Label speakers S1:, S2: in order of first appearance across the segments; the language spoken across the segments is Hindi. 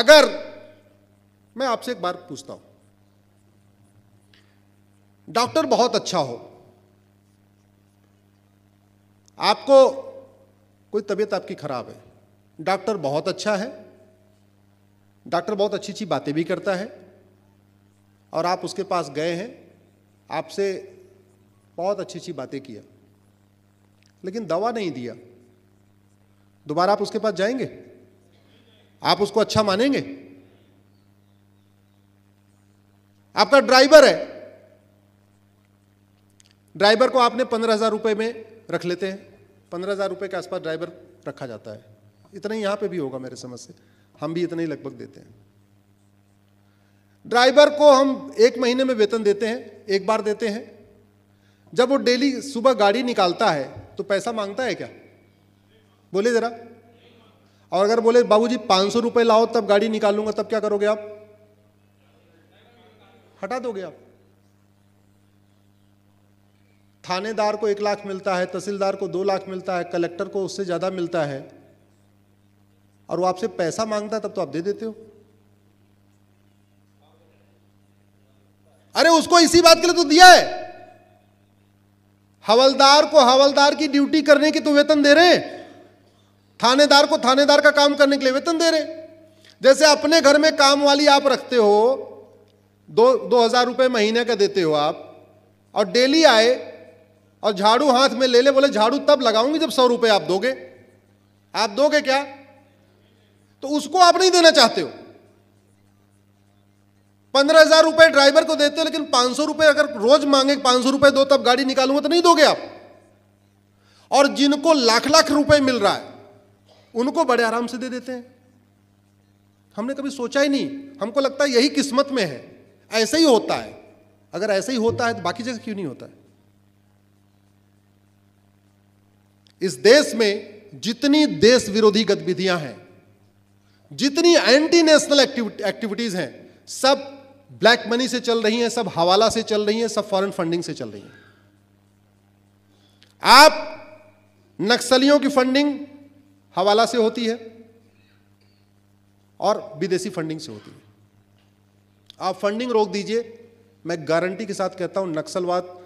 S1: अगर मैं आपसे एक बार पूछता हूं डॉक्टर बहुत अच्छा हो आपको कोई तबीयत आपकी खराब है डॉक्टर बहुत अच्छा है डॉक्टर बहुत अच्छी अच्छी बातें भी करता है और आप उसके पास गए हैं आपसे बहुत अच्छी अच्छी बातें किया लेकिन दवा नहीं दिया दोबारा आप उसके पास जाएंगे आप उसको अच्छा मानेंगे आपका ड्राइवर है ड्राइवर को आपने पंद्रह हजार रुपये में रख लेते हैं पंद्रह हजार रुपये के आसपास ड्राइवर रखा जाता है इतना ही यहां पे भी होगा मेरे समझ से हम भी इतना ही लगभग देते हैं ड्राइवर को हम एक महीने में वेतन देते हैं एक बार देते हैं जब वो डेली सुबह गाड़ी निकालता है तो पैसा मांगता है क्या बोले ज़रा और अगर बोले बाबूजी पाँच सौ रुपये लाओ तब गाड़ी निकालूंगा तब क्या करोगे आप हटा दोगे आप थानेदार को एक लाख मिलता है तहसीलदार को दो लाख मिलता है कलेक्टर को उससे ज़्यादा मिलता है और वो आपसे पैसा मांगता है तब तो आप दे देते हो अरे उसको इसी बात के लिए तो दिया है हवलदार को हवलदार की ड्यूटी करने के तो वेतन दे रहे हैं थानेदार को थानेदार का काम करने के लिए वेतन दे रहे जैसे अपने घर में काम वाली आप रखते हो दो दो हज़ार रुपये महीने का देते हो आप और डेली आए और झाड़ू हाथ में ले ले बोले झाड़ू तब लगाऊंगी जब सौ रुपये आप दोगे आप दोगे क्या तो उसको आप नहीं देना चाहते हो पंद्रह हजार रुपये ड्राइवर को देते हो लेकिन पांच सौ रुपये अगर रोज मांगे पांच सौ रुपये दो तब गाड़ी निकालूंगा तो नहीं दोगे आप और जिनको लाख लाख रुपए मिल रहा है उनको बड़े आराम से दे देते हैं हमने कभी सोचा ही नहीं हमको लगता है यही किस्मत में है ऐसा ही होता है अगर ऐसा ही होता है तो बाकी जगह क्यों नहीं होता है इस देश में जितनी देश विरोधी गतिविधियां हैं जितनी एंटी नेशनल एक्टिविटीज हैं सब ब्लैक मनी से चल रही हैं सब हवाला से चल रही हैं सब फॉरेन फंडिंग से चल रही हैं आप नक्सलियों की फंडिंग हवाला से होती है और विदेशी फंडिंग से होती है आप फंडिंग रोक दीजिए मैं गारंटी के साथ कहता हूं नक्सलवाद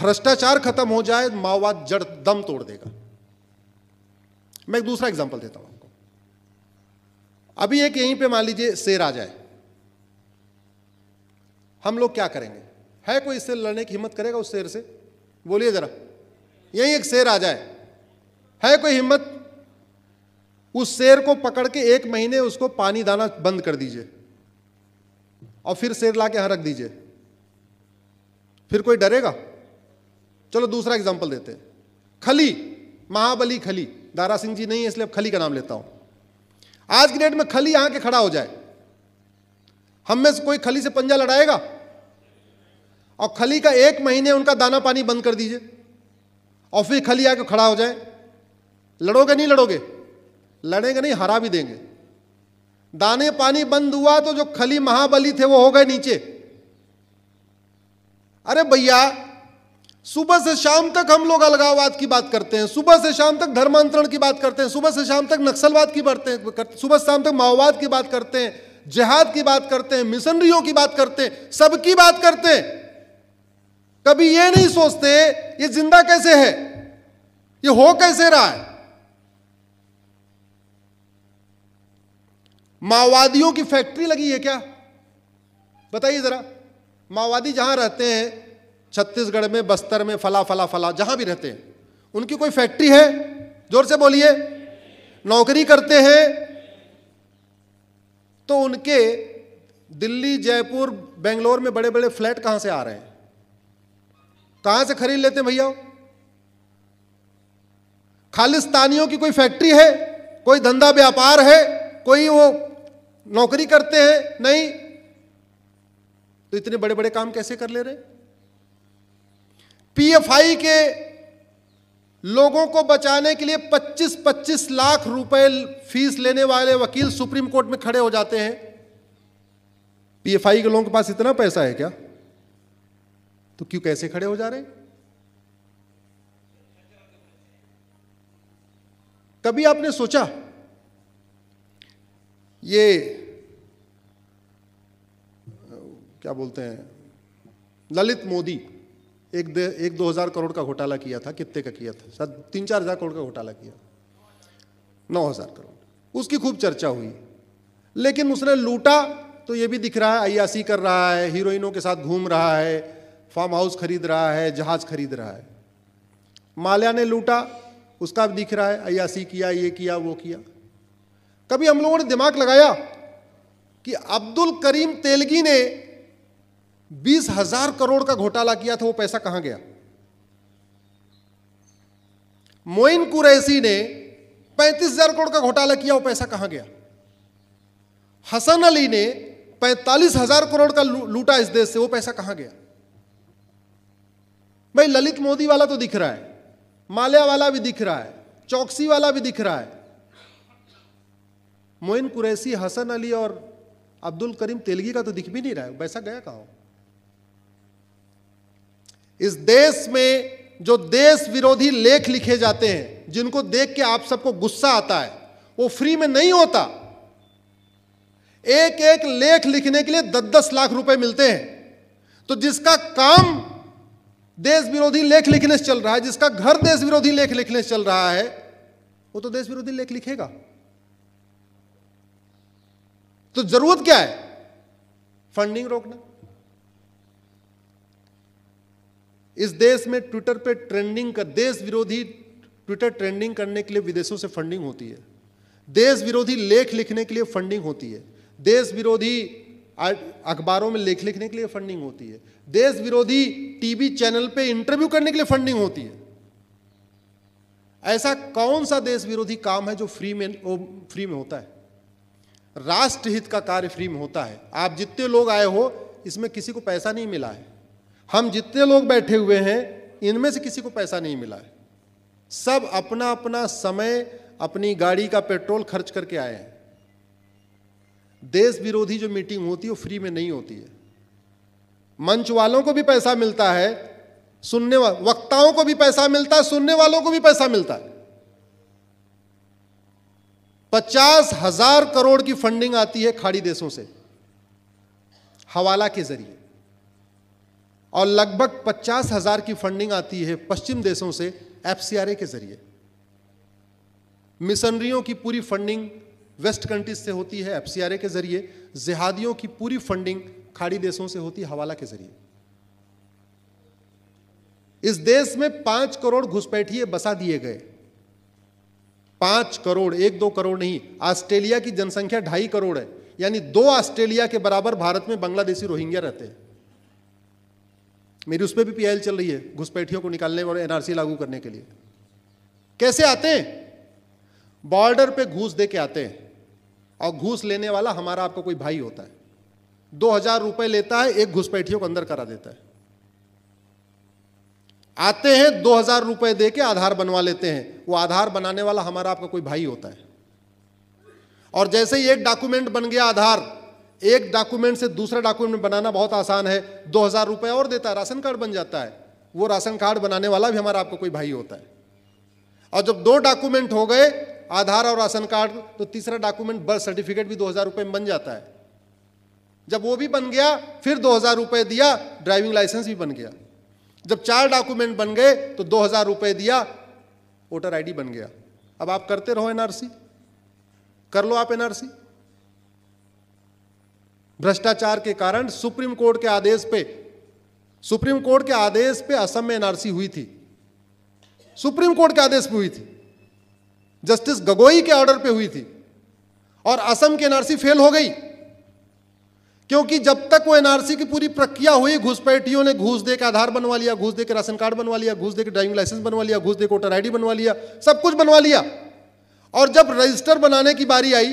S1: भ्रष्टाचार खत्म हो जाए माओवाद जड़ दम तोड़ देगा मैं एक दूसरा एग्जांपल देता हूं आपको अभी एक यहीं पे मान लीजिए शेर आ जाए हम लोग क्या करेंगे है कोई इससे लड़ने की हिम्मत करेगा उस शेर से बोलिए जरा यहीं एक शेर आ जाए है कोई हिम्मत उस शेर को पकड़ के एक महीने उसको पानी दाना बंद कर दीजिए और फिर शेर ला के यहां रख दीजिए फिर कोई डरेगा चलो दूसरा एग्जाम्पल देते हैं खली महाबली खली दारा सिंह जी नहीं है इसलिए खली का नाम लेता हूं आज की डेट में खली यहां के खड़ा हो जाए हम में से कोई खली से पंजा लड़ाएगा और खली का एक महीने उनका दाना पानी बंद कर दीजिए और फिर खली आके खड़ा हो जाए लड़ोगे नहीं लड़ोगे लड़ेंगे नहीं हरा भी देंगे दाने पानी बंद हुआ तो जो खली महाबली थे वो हो गए नीचे अरे भैया सुबह से शाम तक हम लोग अलगाववाद की बात करते हैं सुबह से शाम तक धर्मांतरण की बात करते हैं सुबह से शाम तक नक्सलवाद की बढ़ते हैं सुबह शाम तक माओवाद की बात करते हैं जिहाद की बात करते हैं मिशनरियों की बात करते हैं सबकी बात करते हैं कभी ये नहीं सोचते ये जिंदा कैसे है ये हो कैसे रहा है माओवादियों की फैक्ट्री लगी है क्या बताइए ज़रा माओवादी जहां रहते हैं छत्तीसगढ़ में बस्तर में फला फला फला जहां भी रहते हैं उनकी कोई फैक्ट्री है जोर से बोलिए नौकरी करते हैं तो उनके दिल्ली जयपुर बेंगलोर में बड़े बड़े फ्लैट कहां से आ रहे हैं कहां से खरीद लेते हैं भैया खालिस्तानियों की कोई फैक्ट्री है कोई धंधा व्यापार है कोई वो नौकरी करते हैं नहीं तो इतने बड़े बड़े काम कैसे कर ले रहे पीएफआई के लोगों को बचाने के लिए 25-25 लाख रुपए फीस लेने वाले वकील सुप्रीम कोर्ट में खड़े हो जाते हैं पीएफआई के लोगों के पास इतना पैसा है क्या तो क्यों कैसे खड़े हो जा रहे कभी आपने सोचा ये क्या बोलते हैं ललित मोदी एक दे, एक दो हज़ार करोड़ का घोटाला किया था कितने का किया था शायद तीन चार हज़ार करोड़ का घोटाला किया नौ हज़ार करोड़ उसकी खूब चर्चा हुई लेकिन उसने लूटा तो ये भी दिख रहा है अयासी कर रहा है हीरोइनों के साथ घूम रहा है फार्म हाउस खरीद रहा है जहाज़ खरीद रहा है माल्या ने लूटा उसका भी दिख रहा है अयासी किया ये किया वो किया कभी हम लोगों ने दिमाग लगाया कि अब्दुल करीम तेलगी ने बीस हजार करोड़ का घोटाला किया था वो पैसा कहां गया मोइन कुरैसी ने पैंतीस हजार करोड़ का घोटाला किया वो पैसा कहां गया हसन अली ने पैंतालीस हजार करोड़ का लूटा इस देश से वो पैसा कहां गया भाई ललित मोदी वाला तो दिख रहा है माल्या वाला भी दिख रहा है चौकसी वाला भी दिख रहा है मोइन कुरैसी हसन अली और अब्दुल करीम तेलगी का तो दिख भी नहीं रहा है वैसा गया कहा इस देश में जो देश विरोधी लेख लिखे जाते हैं जिनको देख के आप सबको गुस्सा आता है वो फ्री में नहीं होता एक एक लेख लिखने के लिए दस दस लाख रुपए मिलते हैं तो जिसका काम देश विरोधी लेख लिखने से चल रहा है जिसका घर देश विरोधी लेख लिखने से चल रहा है वो तो देश विरोधी लेख लिखेगा तो जरूरत क्या है फंडिंग रोकना इस देश में ट्विटर पे ट्रेंडिंग कर देश विरोधी ट्विटर ट्रेंडिंग करने के लिए विदेशों से फंडिंग होती है देश विरोधी लेख लिखने के लिए फंडिंग होती है देश विरोधी अखबारों में लेख लिखने के लिए फंडिंग होती है देश विरोधी टीवी चैनल पे इंटरव्यू करने के लिए फंडिंग होती है ऐसा कौन सा देश विरोधी काम है जो फ्री में फ्री में होता है राष्ट्र हित का कार्य फ्री में होता है आप जितने लोग आए हो इसमें किसी को पैसा नहीं मिला है हम जितने लोग बैठे हुए हैं इनमें से किसी को पैसा नहीं मिला है सब अपना अपना समय अपनी गाड़ी का पेट्रोल खर्च करके आए हैं देश विरोधी जो मीटिंग होती है वो फ्री में नहीं होती है मंच वालों को भी पैसा मिलता है सुनने वक्ताओं को भी पैसा मिलता है सुनने वालों को भी पैसा मिलता है पचास हजार करोड़ की फंडिंग आती है खाड़ी देशों से हवाला के जरिए और लगभग पचास हजार की फंडिंग आती है पश्चिम देशों से एफसीआरए के जरिए मिशनरियों की पूरी फंडिंग वेस्ट कंट्रीज से होती है एफसीआरए के जरिए जिहादियों की पूरी फंडिंग खाड़ी देशों से होती है हवाला के जरिए इस देश में पांच करोड़ घुसपैठिए बसा दिए गए पांच करोड़ एक दो करोड़ नहीं ऑस्ट्रेलिया की जनसंख्या ढाई करोड़ है यानी दो ऑस्ट्रेलिया के बराबर भारत में बांग्लादेशी रोहिंग्या रहते हैं मेरी उस पर भी पीएल चल रही है घुसपैठियों को निकालने और एनआरसी लागू करने के लिए कैसे आते हैं बॉर्डर पे घूस दे के आते हैं और घूस लेने वाला हमारा आपका कोई भाई होता है दो हजार रुपये लेता है एक घुसपैठियों को अंदर करा देता है आते हैं दो हजार रुपए दे के आधार बनवा लेते हैं वो आधार बनाने वाला हमारा आपका कोई भाई होता है और जैसे ही एक डॉक्यूमेंट बन गया आधार एक डॉक्यूमेंट से दूसरा डॉक्यूमेंट बनाना बहुत आसान है दो हजार रुपए और देता है राशन कार्ड बन जाता है वो राशन कार्ड बनाने वाला भी हमारा आपका कोई भाई होता है और जब दो डॉक्यूमेंट हो गए आधार और राशन कार्ड तो तीसरा डॉक्यूमेंट बर्थ सर्टिफिकेट भी दो हजार रुपए में बन जाता है जब वो भी बन गया फिर दो हजार रुपए दिया ड्राइविंग लाइसेंस भी बन गया जब चार डॉक्यूमेंट बन गए तो दो हजार रुपये दिया वोटर आईडी बन गया अब आप करते रहो एनआरसी कर लो आप एनआरसी भ्रष्टाचार के कारण सुप्रीम कोर्ट के आदेश पे सुप्रीम कोर्ट के आदेश पे असम में एनआरसी हुई थी सुप्रीम कोर्ट के आदेश पे हुई थी जस्टिस गगोई के ऑर्डर पे हुई थी और असम की एनआरसी फेल हो गई क्योंकि जब तक वो एनआरसी की पूरी प्रक्रिया हुई घुसपैठियों ने घूस दे के आधार बनवा लिया घूस दे के राशन कार्ड बनवा लिया घूस दे के ड्राइविंग लाइसेंस बनवा लिया घूस दे के वोटर आई बनवा लिया सब कुछ बनवा लिया और जब रजिस्टर बनाने की बारी आई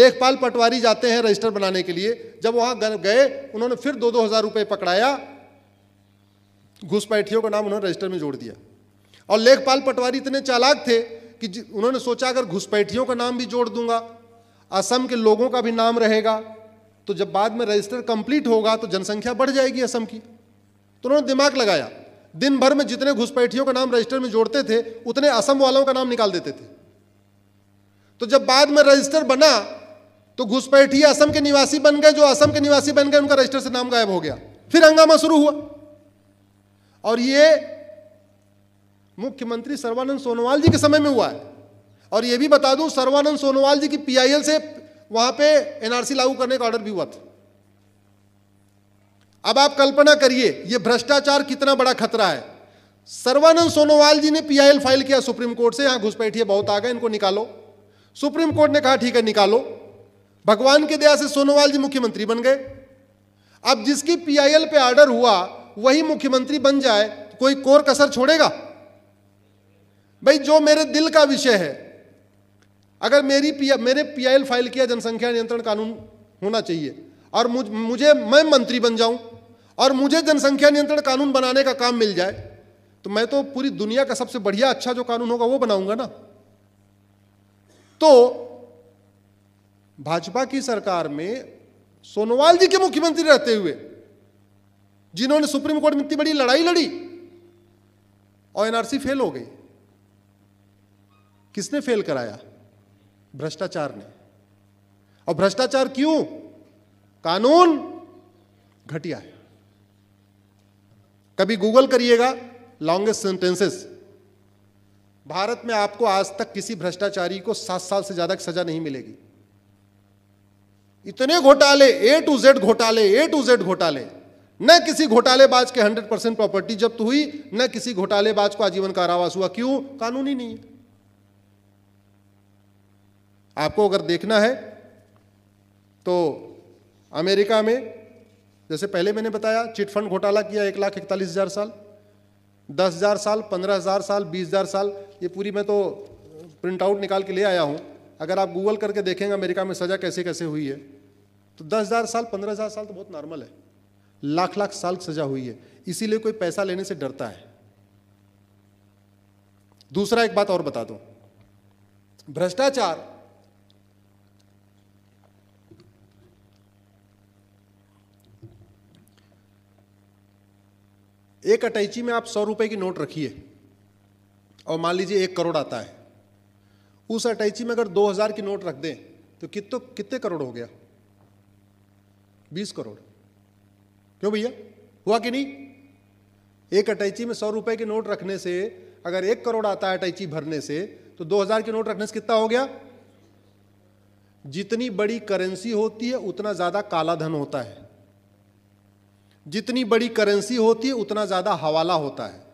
S1: लेखपाल पटवारी जाते हैं रजिस्टर बनाने के लिए जब वहां गए उन्होंने फिर दो दो हजार रुपये पकड़ाया घुसपैठियों का नाम उन्होंने रजिस्टर में जोड़ दिया और लेखपाल पटवारी इतने चालाक थे कि उन्होंने सोचा अगर घुसपैठियों का नाम भी जोड़ दूंगा असम के लोगों का भी नाम रहेगा तो जब बाद में रजिस्टर कंप्लीट होगा तो जनसंख्या बढ़ जाएगी असम की तो उन्होंने दिमाग लगाया दिन भर में जितने घुसपैठियों का नाम रजिस्टर में जोड़ते थे उतने असम वालों का नाम निकाल देते थे तो जब बाद में रजिस्टर बना तो घुसपैठी असम के निवासी बन गए जो असम के निवासी बन गए उनका रजिस्टर से नाम गायब हो गया फिर हंगामा शुरू हुआ और ये मुख्यमंत्री सर्वानंद सोनोवाल जी के समय में हुआ है और यह भी बता दूं सर्वानंद सोनोवाल जी की पीआईएल से वहां पे एनआरसी लागू करने का ऑर्डर भी हुआ था अब आप कल्पना करिए यह भ्रष्टाचार कितना बड़ा खतरा है सर्वानंद सोनोवाल जी ने पीआईएल फाइल किया सुप्रीम कोर्ट से यहां घुसपैठिए बहुत आ गए इनको निकालो सुप्रीम कोर्ट ने कहा ठीक है निकालो भगवान की दया से सोनोवाल जी मुख्यमंत्री बन गए अब जिसकी पीआईएल पे ऑर्डर हुआ वही मुख्यमंत्री बन जाए कोई कोर कसर छोड़ेगा भाई जो मेरे दिल का विषय है अगर मेरी पी मेरे पीआईएल फाइल किया जनसंख्या नियंत्रण कानून होना चाहिए और मुझ, मुझे मैं मंत्री बन जाऊं और मुझे जनसंख्या नियंत्रण कानून बनाने का काम मिल जाए तो मैं तो पूरी दुनिया का सबसे बढ़िया अच्छा जो कानून होगा वो बनाऊंगा ना तो भाजपा की सरकार में सोनोवाल जी के मुख्यमंत्री रहते हुए जिन्होंने सुप्रीम कोर्ट में इतनी बड़ी लड़ाई लड़ी और एनआरसी फेल हो गई किसने फेल कराया भ्रष्टाचार ने और भ्रष्टाचार क्यों कानून घटिया है कभी गूगल करिएगा लॉन्गेस्ट सेंटेंसेस भारत में आपको आज तक किसी भ्रष्टाचारी को सात साल से ज्यादा की सजा नहीं मिलेगी इतने घोटाले ए टू जेड घोटाले ए टू जेड घोटाले न किसी घोटालेबाज के 100 परसेंट प्रॉपर्टी जब्त हुई न किसी घोटालेबाज को आजीवन कारावास हुआ क्यों कानूनी नहीं है आपको अगर देखना है तो अमेरिका में जैसे पहले मैंने बताया चिटफंड घोटाला किया एक लाख इकतालीस हज़ार साल दस हज़ार साल पंद्रह हज़ार साल बीस हज़ार साल ये पूरी मैं तो प्रिंट आउट निकाल के ले आया हूँ अगर आप गूगल करके देखेंगे अमेरिका में सज़ा कैसे कैसे हुई है तो दस हज़ार साल पंद्रह हज़ार साल तो बहुत नॉर्मल है लाख लाख साल सज़ा हुई है इसीलिए कोई पैसा लेने से डरता है दूसरा एक बात और बता दूँ भ्रष्टाचार एक अटैची में आप सौ रुपए की नोट रखिए और मान लीजिए एक करोड़ आता है उस अटैची में अगर दो हज़ार की नोट रख दें तो तो कितने करोड़ हो गया बीस करोड़ क्यों भैया हुआ कि नहीं एक अटैची में सौ रुपए की नोट रखने से अगर एक करोड़ आता है अटैची भरने से तो दो हज़ार की नोट रखने से कितना हो गया जितनी बड़ी करेंसी होती है उतना ज़्यादा काला धन होता है जितनी बड़ी करेंसी होती है उतना ज़्यादा हवाला होता है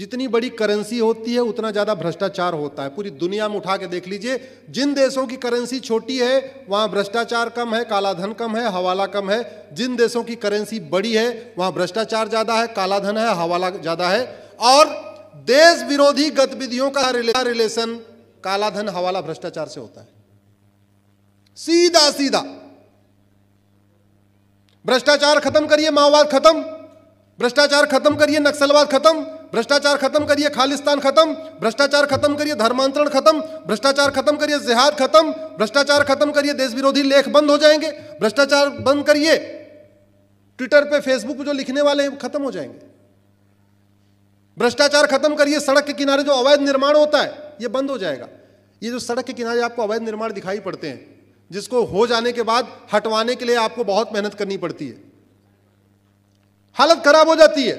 S1: जितनी बड़ी करेंसी होती है उतना ज़्यादा भ्रष्टाचार होता है पूरी दुनिया में उठा के देख लीजिए जिन देशों की करेंसी छोटी है वहाँ भ्रष्टाचार कम है कालाधन कम है हवाला कम है जिन देशों की करेंसी बड़ी है वहाँ भ्रष्टाचार ज़्यादा है कालाधन है हवाला ज़्यादा है और देश विरोधी गतिविधियों का रिलेशन कालाधन हवाला भ्रष्टाचार से होता है सीधा सीधा भ्रष्टाचार खत्म करिए माओवाद खत्म भ्रष्टाचार खत्म करिए नक्सलवाद खत्म भ्रष्टाचार खत्म करिए खालिस्तान खत्म भ्रष्टाचार खत्म करिए धर्मांतरण खत्म भ्रष्टाचार खत्म करिए जिहाद खत्म भ्रष्टाचार खत्म करिए देश विरोधी लेख बंद हो जाएंगे भ्रष्टाचार बंद करिए ट्विटर पे फेसबुक पे जो लिखने वाले हैं खत्म हो जाएंगे भ्रष्टाचार खत्म करिए सड़क के किनारे जो अवैध निर्माण होता है ये बंद हो जाएगा ये जो सड़क के किनारे आपको अवैध निर्माण दिखाई पड़ते हैं जिसको हो जाने के बाद हटवाने के लिए आपको बहुत मेहनत करनी पड़ती है हालत खराब हो जाती है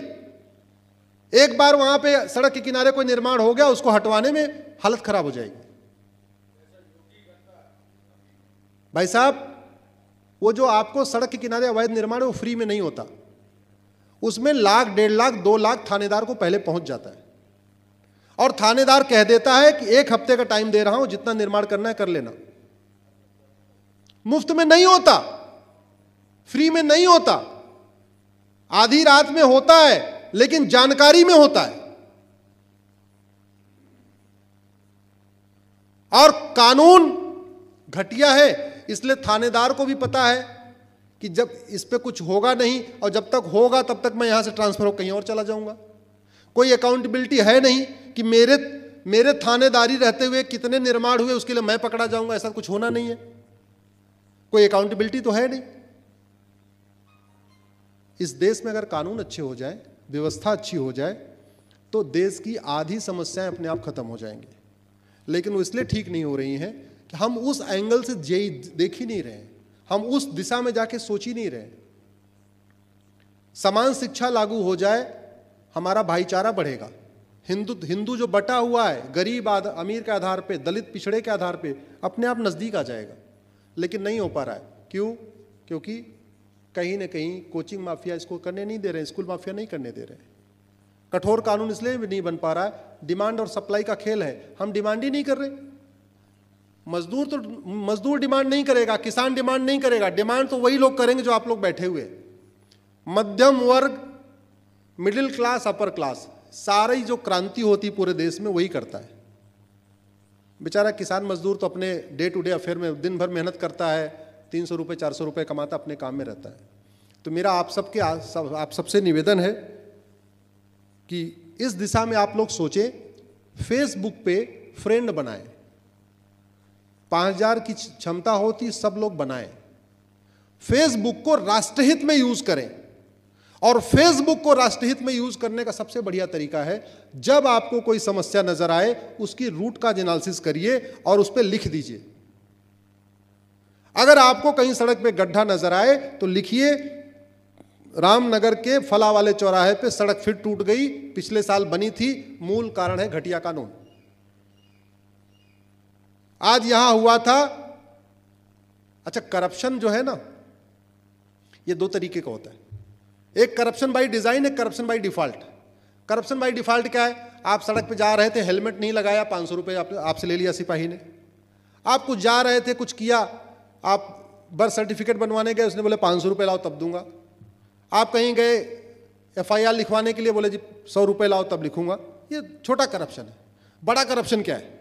S1: एक बार वहां पे सड़क के किनारे कोई निर्माण हो गया उसको हटवाने में हालत खराब हो जाएगी भाई साहब वो जो आपको सड़क के किनारे अवैध निर्माण है वो फ्री में नहीं होता उसमें लाख डेढ़ लाख दो लाख थानेदार को पहले पहुंच जाता है और थानेदार कह देता है कि एक हफ्ते का टाइम दे रहा हूं जितना निर्माण करना है कर लेना मुफ्त में नहीं होता फ्री में नहीं होता आधी रात में होता है लेकिन जानकारी में होता है और कानून घटिया है इसलिए थानेदार को भी पता है कि जब इस पर कुछ होगा नहीं और जब तक होगा तब तक मैं यहां से ट्रांसफर होकर कहीं और चला जाऊंगा कोई अकाउंटेबिलिटी है नहीं कि मेरे मेरे थानेदारी रहते हुए कितने निर्माण हुए उसके लिए मैं पकड़ा जाऊंगा ऐसा कुछ होना नहीं है कोई अकाउंटेबिलिटी तो है नहीं इस देश में अगर कानून अच्छे हो जाए व्यवस्था अच्छी हो जाए तो देश की आधी समस्याएं अपने आप खत्म हो जाएंगी लेकिन वो इसलिए ठीक नहीं हो रही हैं कि हम उस एंगल से जे देख ही नहीं रहे हम उस दिशा में जाके सोच ही नहीं रहे समान शिक्षा लागू हो जाए हमारा भाईचारा बढ़ेगा हिंदू हिंदू जो बटा हुआ है गरीब अमीर के आधार पे दलित पिछड़े के आधार पे अपने आप नज़दीक आ जाएगा लेकिन नहीं हो पा रहा है क्यों क्योंकि कहीं ना कहीं कोचिंग माफिया इसको करने नहीं दे रहे स्कूल माफिया नहीं करने दे रहे कठोर कानून इसलिए भी नहीं बन पा रहा है डिमांड और सप्लाई का खेल है हम डिमांड ही नहीं कर रहे मजदूर तो मजदूर डिमांड नहीं करेगा किसान डिमांड नहीं करेगा डिमांड तो वही लोग करेंगे जो आप लोग बैठे हुए मध्यम वर्ग मिडिल क्लास अपर क्लास सारी जो क्रांति होती पूरे देश में वही करता है बेचारा किसान मजदूर तो अपने डे टू डे अफेयर में दिन भर मेहनत करता है तीन सौ रुपये चार सौ रुपये कमाता अपने काम में रहता है तो मेरा आप सबके सब, आप सबसे निवेदन है कि इस दिशा में आप लोग सोचें फेसबुक पे फ्रेंड बनाएं पाँच हजार की क्षमता होती सब लोग बनाएं फेसबुक को राष्ट्रहित में यूज करें और फेसबुक को राष्ट्रहित में यूज करने का सबसे बढ़िया तरीका है जब आपको कोई समस्या नजर आए उसकी रूट का एनालिसिस करिए और उस पर लिख दीजिए अगर आपको कहीं सड़क पे गड्ढा नजर आए तो लिखिए रामनगर के फला वाले चौराहे पे सड़क फिर टूट गई पिछले साल बनी थी मूल कारण है घटिया कानून आज यहां हुआ था अच्छा करप्शन जो है ना ये दो तरीके का होता है एक करप्शन बाई डिज़ाइन एक corruption by default corruption by default क्या है आप सड़क पर जा रहे थे हेलमेट नहीं लगाया पाँच सौ रुपये आपसे ले लिया सिपाही ने आप कुछ जा रहे थे कुछ किया आप बर्थ सर्टिफिकेट बनवाने गए उसने बोले पाँच सौ रुपये लाओ तब दूंगा आप कहीं गए एफआईआर लिखवाने के लिए बोले जी सौ रुपये लाओ तब लिखूंगा ये छोटा करप्शन है बड़ा करप्शन क्या है